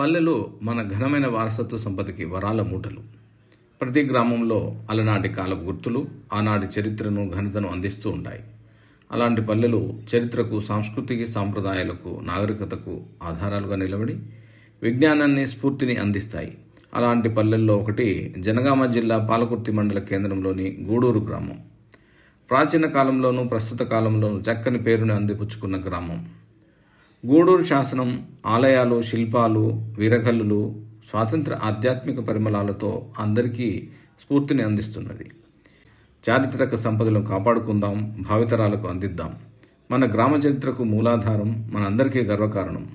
పల్లెలు మన ఘనమైన వారసత్వ సంపదకి వరాల మూటలు ప్రతి గ్రామంలో అలనాటి కాలపు గుర్తులు ఆనాటి చరిత్రను ఘనతను అందిస్తూ ఉంటాయి అలాంటి పల్లెలు చరిత్రకు సాంస్కృతిక సాంప్రదాయాలకు నాగరికతకు ఆధారాలుగా నిలబడి విజ్ఞానాన్ని స్ఫూర్తిని అందిస్తాయి అలాంటి పల్లెల్లో ఒకటి జనగామ జిల్లా పాలకుర్తి మండల కేంద్రంలోని గూడూరు గ్రామం ప్రాచీన కాలంలోనూ ప్రస్తుత కాలంలోనూ చక్కని పేరుని అందిపుచ్చుకున్న గ్రామం గూడూరు శాసనం ఆలయాలు శిల్పాలు వీరకల్లులు స్వాతంత్ర ఆధ్యాత్మిక పరిమళాలతో అందరికీ స్ఫూర్తిని అందిస్తున్నది చారిత్రక సంపదలను కాపాడుకుందాం భావితరాలకు అందిద్దాం మన గ్రామ చరిత్రకు మూలాధారం మనందరికీ గర్వకారణం